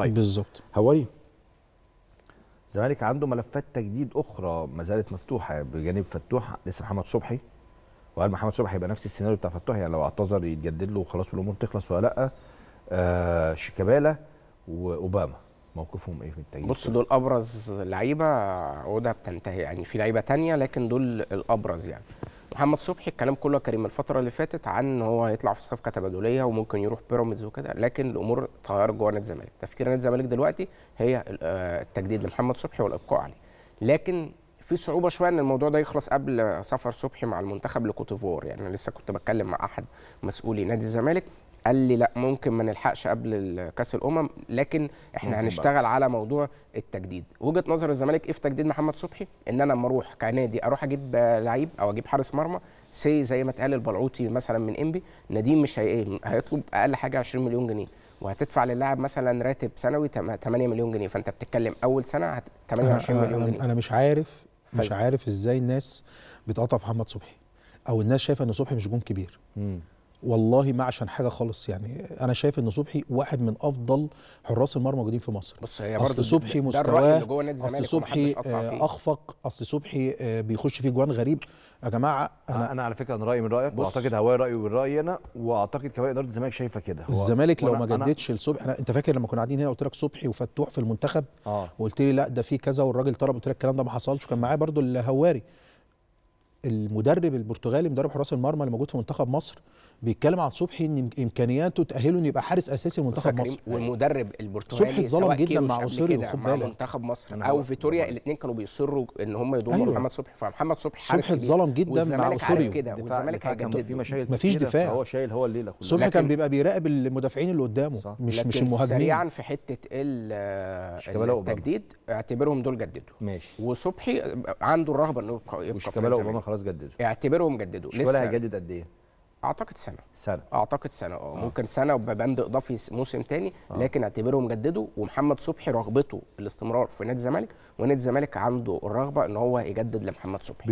طيب بالظبط هواري الزمالك عنده ملفات تجديد اخرى ما زالت مفتوحه بجانب فتوح لسه محمد صبحي وقال محمد صبحي يبقى نفس السيناريو بتاع فتوح يعني لو اعتذر يتجدد له وخلاص والامور تخلص ولا لا آه شيكابالا واوباما موقفهم ايه من التجديد بص دول ابرز لعيبه عقودها بتنتهي يعني في لعيبه تانية لكن دول الابرز يعني محمد صبحي الكلام كله كريم الفتره اللي فاتت عن ان هو هيطلع في صفقه تبادليه وممكن يروح بيراميدز وكده لكن الامور اتغيرت جوه نادي الزمالك تفكير نادي الزمالك دلوقتي هي آه، التجديد لمحمد صبحي والابقاء عليه لكن في صعوبه شويه ان الموضوع ده يخلص قبل سفر صبحي مع المنتخب لكوتيفوار يعني انا لسه كنت بتكلم مع احد مسؤولي نادي الزمالك قال لي لا ممكن ما نلحقش قبل كاس الامم لكن احنا هنشتغل على موضوع التجديد وجهه نظر الزمالك ايه في تجديد محمد صبحي ان انا لما اروح كنادي اروح اجيب لعيب او اجيب حارس مرمى سي زي ما اتقال البلعوطي مثلا من انبي نديم مش هي... إيه، هيطلب اقل حاجه 20 مليون جنيه وهتدفع للاعب مثلا راتب سنوي 8 مليون جنيه فانت بتتكلم اول سنه 28 مليون أنا جنيه انا مش عارف مش عارف ازاي الناس بتقطع في محمد صبحي او الناس شايفه ان صبحي مش جون كبير مم. والله ما عشان حاجه خالص يعني انا شايف ان صبحي واحد من افضل حراس المرمى موجودين في مصر بص هي برضه اصل صبحي مستواه اصل صبحي آه، اخفق اصل صبحي آه، بيخش فيه جوان غريب يا جماعه انا انا على فكره انا رايي من رايك واعتقد هواي رايي من رايي انا واعتقد كمان اداره الزمالك شايفه كده الزمالك لو ما جددش لصبحي انا انت فاكر لما كنا قاعدين هنا قلت لك صبحي وفتوح في المنتخب آه. وقلت لي لا ده في كذا والراجل طلب قلت لك الكلام ده ما حصلش وكان معايا برضو الهواري المدرب البرتغالي مدرب حراس المرمى اللي موجود في منتخب مصر بيتكلم عن صبحي ان امكانياته تاهله انه يبقى حارس اساسي لمنتخب مصر والمدرب البرتغالي صبحي اتظلم جدا مع اوسيريو خد بالك منتخب مصر او فيتوريا الاثنين كانوا بيصروا ان هم يضموا أيوة. محمد صبحي فمحمد صبحي حارس صبحي اتظلم جدا مع اوسيريو والزمالك هيجدد في مشاكل مفيش دفاع هو شايل هو الليله كلها صبحي كان بيبقى بيراقب المدافعين اللي قدامه صح. مش مش المهاجمين سريعا في حته التجديد اعتبرهم دول جددوا ماشي وصبحي عنده الرغبه انه يبقى في خلاص جددوا اعتبروا مجددوا لسه ولا هيجدد قد ايه؟ اعتقد سنه سنه اعتقد سنه أوه. آه. ممكن سنه وببند اضافي موسم تاني آه. لكن اعتبره مجدده ومحمد صبحي رغبته الاستمرار في نادي الزمالك ونادي الزمالك عنده الرغبه ان هو يجدد لمحمد صبحي